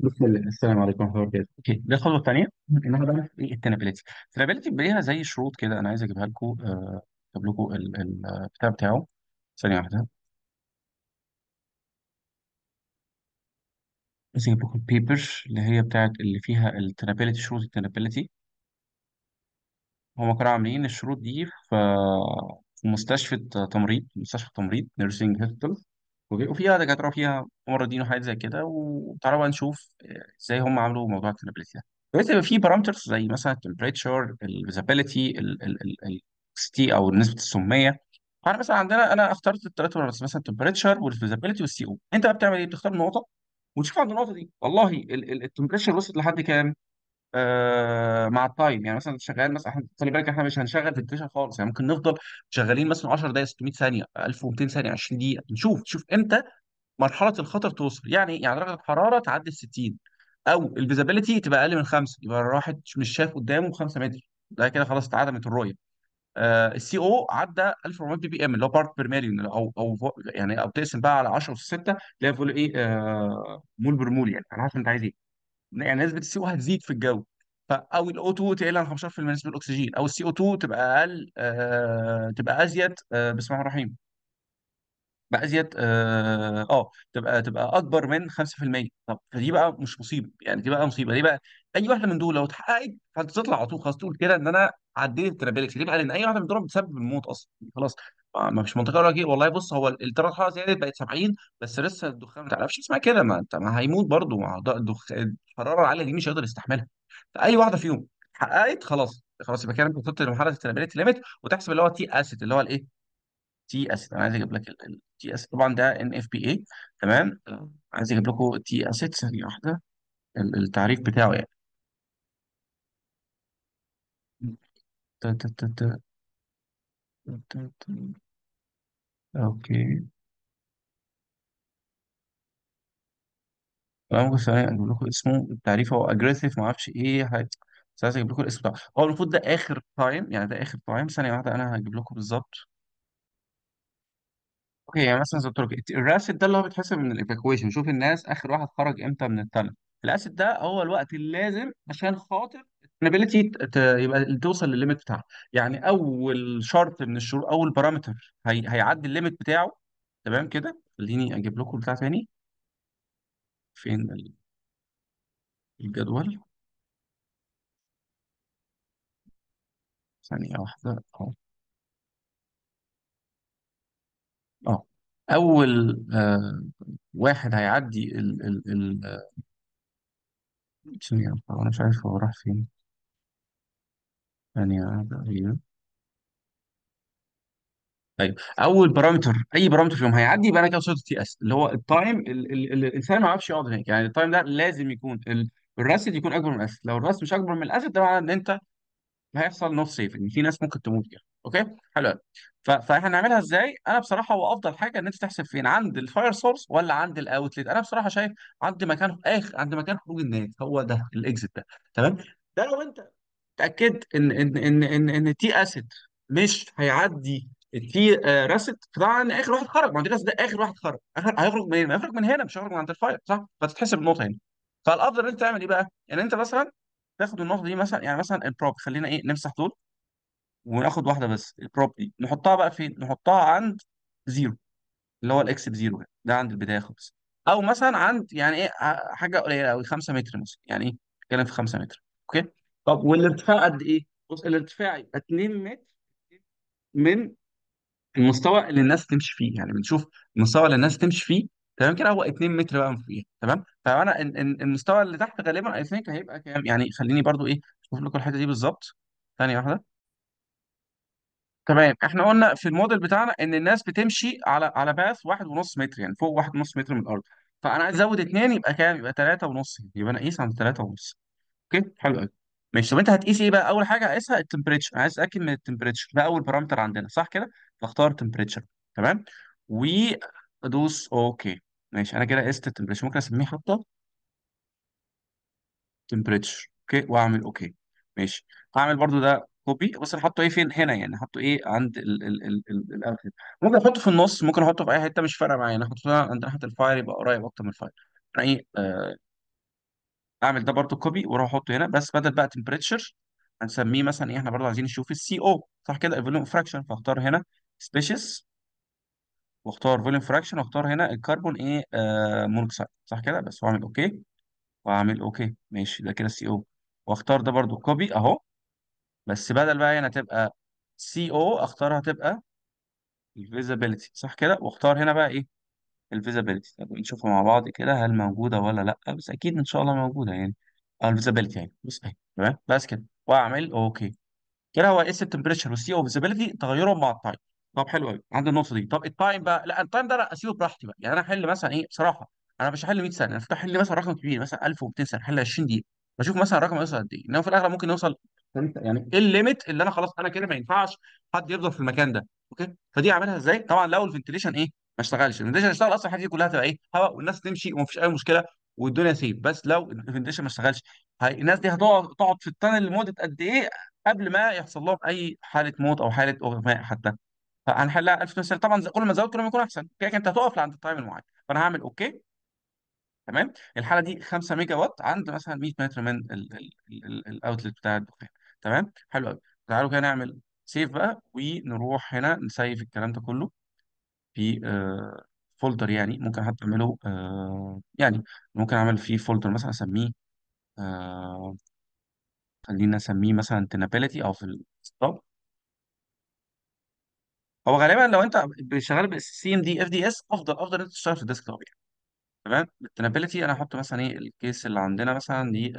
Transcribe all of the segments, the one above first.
بص الله السلام عليكم ورحمه الله وبركاته اوكي دي الخطوه الثانيه النهارده بقى ايه التنابيلتي التنابيلتي ليها زي شروط كده انا عايز اجيبها لكم اكتب آه، لكم الكتاب البتاع بتاعه ثانيه واحده عايز اجيب لكم البيبر اللي هي بتاعت اللي فيها التنابيلتي شروط التنابيلتي هما كانوا عاملين الشروط دي في مستشفى تمريض مستشفى تمريض نيرسينج هوستل اوكي وفيها دكاترة فيها موردين وحاجات زي كده وتعالوا بقى نشوف ازاي هم عملوا موضوع الكلابريتي ده دلوقتي بقى في بارامترز زي مثلا التمبريتشر الفيزابيلتي السيتي او نسبة السمية فانا مثلا عندنا انا اخترت الثلاثة بس مثلا التمبريتشر والفيزابيلتي والسي او انت بقى بتعمل ايه بتختار نقطة وتشوف عند النقطة دي والله التمبريتشر وصلت لحد كام آه، مع التايم يعني مثلا شغال مثلا احنا خلي بالك احنا مش هنشغل فلتريشن خالص يعني ممكن نفضل شغالين مثلا 10 دقائق 600 ثانيه 1200 ثانيه 20 دقيقه نشوف نشوف امتى مرحله الخطر توصل يعني إيه؟ يعني درجه الحراره تعدي ال 60 او الفيزابيلتي تبقى اقل من 5 يبقى الواحد مش شايف قدامه 5 متر ده كده خلاص اتعدمت الرؤيه آه، السي او عدى 1400 بي بي ام اللي هو بارت بير مليون او او يعني او تقسم بقى على 10 في 6 اللي هي فول ايه آه، مول بر مول يعني على حسب انت عايز ايه يعني نسبه السي او هتزيد في الجو او الاو 2 تقل عن 15% نسبه الاكسجين او السي او 2 تبقى اقل آه تبقى ازيد آه بسم الله الرحمن بقى ازيد آه،, اه تبقى تبقى اكبر من 5% طب فدي بقى مش مصيبه يعني دي بقى مصيبه دي بقى اي واحده من دول لو اتحققت فانت تطلع على طول خلاص تقول كده ان انا عديت الترابيلكس ليه بقى لان اي واحده من دول بتسبب الموت اصلا خلاص ما فيش منطقه اقول لك ايه والله بص هو الدرجه الحراره زادت بقت 70 بس لسه الدخان ما تعرفش اسمها كده ما انت ما هيموت برضه مع الدخ... الحراره العاليه دي مش هيقدر يستحملها فاي واحده فيهم حققت خلاص خلاص يبقى كده انت وصلت لمرحله الترابيلكس ليميت وتحسب اللي هو تي اسيد اللي هو الايه تي اسيد انا عايز اجيب لك التي اسيد طبعا ده ان اف بي اي تمام عايز اجيب لكم تي اسيد ثانيه واحده التعريف بتاعه يعني تا تا اوكي انا ممكن ثانية اجيب لكم اسمه التعريف هو اجريسيف ما اعرفش ايه حاجة بس عايز اجيب لكم الاسم بتاعه هو المفروض ده اخر تايم يعني ده اخر تايم ثانية واحدة انا هجيب لكم بالظبط اوكي يعني مثلا زي التركي الراسد ده اللي هو بيتحسب من الايفاكويشن شوف الناس اخر واحد خرج امتى من التنل الاسد ده هو الوقت اللازم عشان خاطر الابيليتي يبقى توصل للليميت بتاعها يعني اول شرط من الشروط اول بارامتر هي... هيعدي الليميت بتاعه تمام كده خليني اجيب لكم بتاع تاني فين ال- الجدول ثانية واحدة اهو اه اول آه واحد هيعدي ال ال ال ثانية انا مش عارف هو راح فين ثانية يعني، واحدة أيوه أيوه أول بارامتر أي بارامتر فيهم هيعدي يبقى أنا كده وصلت تي إس اللي هو التايم الإنسان ما يعرفش يقعد هناك يعني التايم ده لازم يكون الرست يكون أكبر من الأسد لو الرست مش أكبر من الأسد ده معناه إن أنت هيحصل نوت سيف ان في ناس ممكن تموت يعني اوكي حلو قوي. فاحنا هنعملها ازاي انا بصراحه هو افضل حاجه ان انت تحسب فين عند الفاير سورس ولا عند الاوتلت انا بصراحه شايف عند مكان اخر عند مكان خروج الناس هو ده الاكزيت ده تمام ده لو انت تأكد ان ان ان ان ان تي اسيد مش هيعدي تي راست فطبعا اخر واحد خرج ما ده اخر واحد خرج اخر هيخرج منين؟ هيخرج من هنا مش هيخرج من عند الفاير صح؟ فتتحسب النقطه هنا فالافضل ان انت تعمل ايه بقى؟ ان انت مثلا تاخد النقطه دي مثلا يعني مثلا البروب خلينا ايه نمسح دول وناخد واحده بس البروب دي نحطها بقى فين؟ نحطها عند زيرو اللي هو الاكس بزيرو ده عند البدايه خالص او مثلا عند يعني ايه حاجه قليله قوي 5 متر مثلا يعني ايه؟ نتكلم في 5 متر اوكي؟ طب والارتفاع قد ايه؟ بص الارتفاع يبقى 2 متر من المستوى اللي الناس تمشي فيه يعني بنشوف المستوى اللي الناس تمشي فيه تمام كده هو 2 متر بقى من فوقيها تمام فانا المستوى اللي تحت غالبا اي ثينك هيبقى كام يعني خليني برضو ايه اشوف لكم الحته دي بالظبط ثانيه واحده تمام احنا قلنا في الموديل بتاعنا ان الناس بتمشي على على باث واحد ونص متر يعني فوق واحد ونص متر من الارض فانا عايز ازود 2 يبقى كام يبقى 3.5 ونص يبقى انا اقيس عند 3.5 ونص اوكي حلو قوي ماشي طب انت هتقيس ايه بقى اول حاجه هقيسها التمبريتشر انا عايز اتاكد من التمبريتشر ده اول بارامتر عندنا صح كده فاختار تمبريتشر تمام وادوس اوكي ماشي انا كده قست التمبريتشر ممكن اسميه حتى تمبريتشر اوكي واعمل اوكي ماشي هعمل برضو ده كوبي بس انا حاطه ايه فين هنا يعني حاطه ايه عند ال ال ال ال ممكن احطه في النص ممكن احطه في اي حته مش فارقه معايا انا احطه عند ناحيه الفاير يبقى قريب اكتر من الفاير يعني ايه آه اعمل ده برضو كوبي واروح احطه هنا بس بدل بقى تمبريتشر هنسميه مثلا ايه احنا برضو عايزين نشوف السي او صح كده الفوليوم فراكشن فاختار هنا سبيشيس واختار فوليوم فراكشن واختار هنا الكربون ايه آه مونوكسيد صح كده بس واعمل اوكي واعمل اوكي ماشي ده كده السي او واختار ده برضو كوبي اهو بس بدل بقى هنا تبقى سي او اختارها تبقى الفيزابيلتي صح كده واختار هنا بقى ايه الفيزابيلتي طب نشوفها مع بعض كده هل موجودة ولا لأ بس أكيد إن شاء الله موجودة يعني أو آه، الفيزابيلتي يعني بص أهي تمام بس كده وأعمل أوكي كده هو اس إيه التمبريتشر والسي او فيزابيلتي تغيرهم مع التايم طب حلو قوي عند النقطه دي طب التايم بقى لا التايم ده انا اسيبه براحتي بقى يعني انا احل مثلا ايه بصراحه انا مش هحل 100 سنه انا افتح احل مثلا رقم كبير مثلا 1200 سنه احل 20 دقيقه بشوف مثلا الرقم يوصل قد ايه انما في الاغلب ممكن يوصل يعني ايه الليميت اللي انا خلاص انا كده ما ينفعش حد يفضل في المكان ده اوكي فدي اعملها ازاي طبعا لو الفنتليشن ايه ما اشتغلش الفنديشن اشتغل اصلا الحاجات دي كلها تبقى ايه هواء والناس تمشي ومفيش اي مشكله والدنيا سيف بس لو الفنديشن ما اشتغلش الناس دي هتقعد تقعد في التنل لمده قد ايه قبل ما يحصل لهم اي حاله موت او حاله اغماء حتى فهنحلها 1000 مثلا طبعا كل ما تزود كل ما يكون احسن كده كده انت هتقف عند التايم المعين فانا هعمل اوكي تمام الحاله دي 5 ميجا وات عند مثلا 100 متر من الاوتلت بتاع الدخان تمام حلو قوي تعالوا كده نعمل سيف بقى ونروح هنا نسيف الكلام ده كله في فولدر آه، يعني ممكن حتى اعمله آه، يعني ممكن اعمل فيه فولدر مثلا اسميه آه، خلينا اسميه مثلا تنابيلتي او في الستوب هو غالبا لو انت شغال سي ام دي اف دي اس افضل افضل انت تشتغل في الديسك توب يعني تمام التنابيلتي انا هحط مثلا ايه الكيس اللي عندنا مثلا دي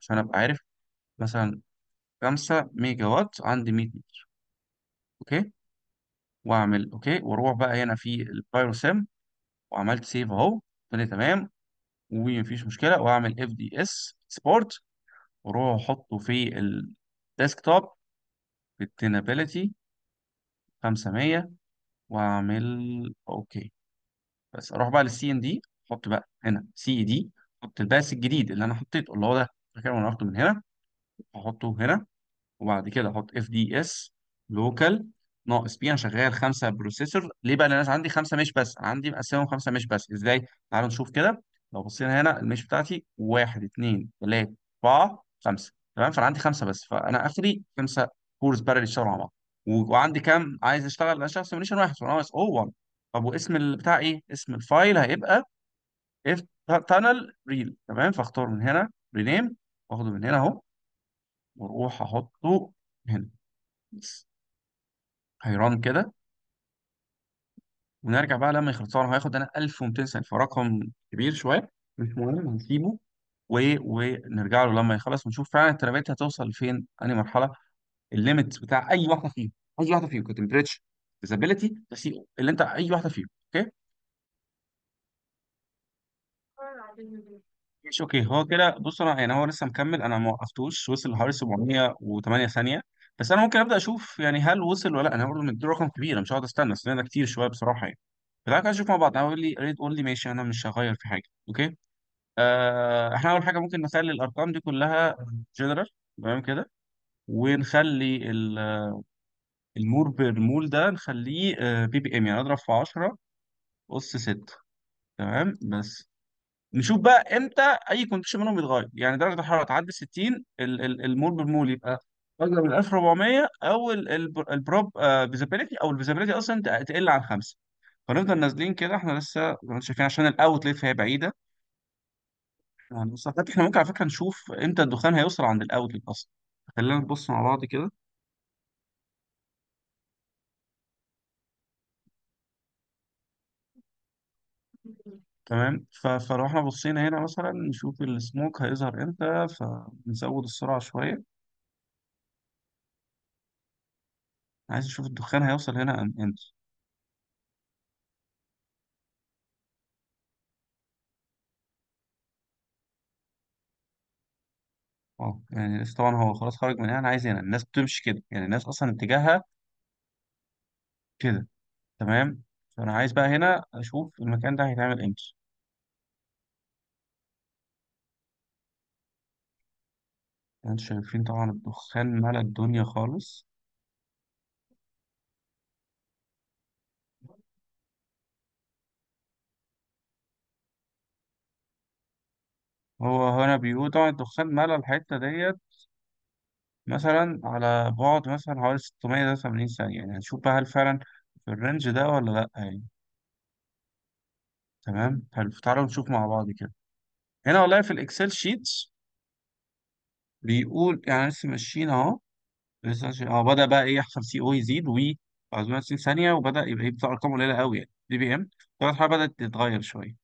عشان ابقى عارف مثلا 5 ميجا وات عندي 100 متر اوكي واعمل اوكي واروح بقى هنا في سيم وعملت سيف اهو الدنيا تمام ومفيش مشكله واعمل اف دي اس سبورت واروح احطه في الديسكتوب بالتينابيلتي 500 واعمل اوكي بس اروح بقى للسي ان دي احط بقى هنا سي دي e احط الباس الجديد اللي انا حطيته اللي هو ده فاكر انا هاخده من هنا احطه هنا وبعد كده احط اف دي اس لوكال ناقص بي انا شغال خمسه بروسيسور ليه بقى انا عندي خمسه مش بس عندي مقسمهم خمسه مش بس ازاي تعالوا نشوف كده لو بصينا هنا المش بتاعتي واحد اثنين ثلاثه اربعه خمسه تمام فانا عندي خمسه بس فانا اخري خمسه كورس بارل يشتغلوا مع بعض وعندي كام عايز اشتغل انا شغال سيميوليشن واحد فانا ناقص او 1 طب واسم البتاع ايه؟ اسم الفايل هيبقى اف تانل ريل تمام فاختار من هنا رينيم واخده من هنا اهو واروح احطه هنا بس حيران كده ونرجع بقى لما طبعا هياخد انا 1200 سنه فرقم كبير شويه مش مهم هنسيبه و... ونرجع له لما يخلص ونشوف فعلا الترابيت هتوصل لفين انهي مرحله الليمت بتاع اي واحده فيهم اي واحده فيهم كتمبريتش بس اللي انت اي واحده فيهم اوكي ماشي اوكي هو كده بص انا يعني هو لسه مكمل انا ما وقفتوش وصل لحوالي 708 ثانيه بس انا ممكن ابدا اشوف يعني هل وصل ولا لا انا برضه مديله رقم كبير أنا مش هقعد استنى استنى ده كتير شويه بصراحه يعني فتعالى كده نشوف مع بعض انا اقول لي ريت قول لي ماشي انا مش هغير في حاجه اوكي آه احنا اول حاجه ممكن نخلي الارقام دي كلها جنرال تمام كده ونخلي ال- المور بير مول ده نخليه بي بي ام يعني اضرب في 10 اس 6 تمام بس نشوف بقى امتى اي كونديشن منهم يتغير يعني درجه الحراره تعدي 60 المور بير مول يبقى اكبر من 1400 او البروب فيزابيليتي آه، او الفيزابيليتي اصلا تقل عن خمسه فنفضل نازلين كده احنا لسه زي ما انتم شايفين عشان الاوتليت فهي بعيده يعني احنا ممكن على فكره نشوف امتى الدخان هيوصل عند الاوتليت اصلا خلينا نبص مع بعض كده تمام فلو احنا بصينا هنا مثلا نشوف السموك هيظهر امتى فنزود السرعه شويه عايز اشوف الدخان هيوصل هنا ام امتى اه يعني لسه طبعا هو خلاص خرج من هنا انا عايز هنا الناس بتمشي كده يعني الناس اصلا اتجاهها كده تمام فانا عايز بقى هنا اشوف المكان ده هيتعمل امتى انتوا شايفين طبعا الدخان ملى الدنيا خالص هو هنا بيقول طبعا الدخان ملى الحتة ديت مثلا على بعد مثلا حوالي 680 ثانية يعني هنشوف بقى هل فعلا في الرينج ده ولا لأ يعني تمام حلو تعالوا نشوف مع بعض كده هنا والله في الإكسل شيتس بيقول يعني لسه ماشيين أهو لسه ماشيين أهو بدأ بقى إيه يحصل سي أو يزيد و 460 ثانية وبدأ يبقى يبقى إيه أرقام قليلة قوي يعني دي بي إم بدأت تتغير شوية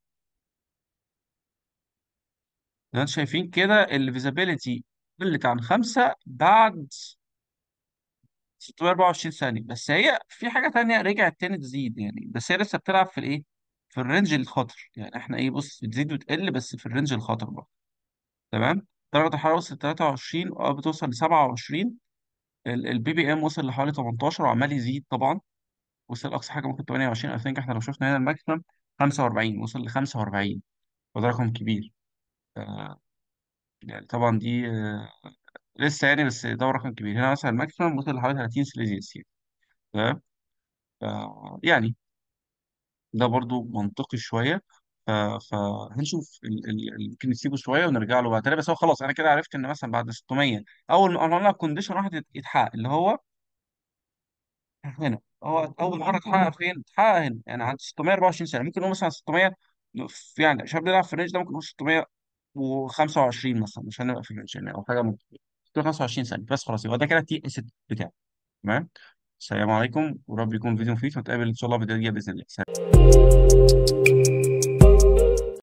انتم شايفين كده الفيزابيلتي visibility قلت عن خمسة بعد 624 ثانية بس هي في حاجة تانية رجعت تاني تزيد يعني بس هي لسه بتلعب في الإيه؟ في الرينج الخطر يعني إحنا إيه بص بتزيد وتقل بس في الرينج الخطر برضه تمام؟ درجة الحرارة وصلت 23 أه بتوصل ل 27 البي بي إم وصل لحوالي 18 وعمال يزيد طبعا وصل أقصى حاجة ممكن 28 أي ثينك إحنا لو شفنا هنا الماكسيمم 45 وصل ل 45 وده رقم كبير يعني طبعا دي آه، لسه يعني بس ده رقم كبير هنا مثلا الماكسيمم وصل لحوالي 30 سيليزيوس يعني تمام يعني ده برضو منطقي شويه فهنشوف ممكن نسيبه شويه ونرجع له بعد تاني بس هو خلاص انا كده عرفت ان مثلا بعد 600 اول ما عملنا كونديشن واحد يتحقق اللي هو هنا هو اول مره اتحقق فين؟ اتحقق هنا يعني عند 624 سنه ممكن نقول مثلا 600 يعني شاب بيلعب في الرينج ده ممكن نقول 600 و25 مثلا مش هنبقى في المنشن او حاجه ممكن 25 ثانيه بس خلاص يبقى ده كده التي اس بتاعي تمام السلام عليكم ورب يكون فيديو مفيد ونتقابل ان شاء الله في فيديو باذن الله سلام.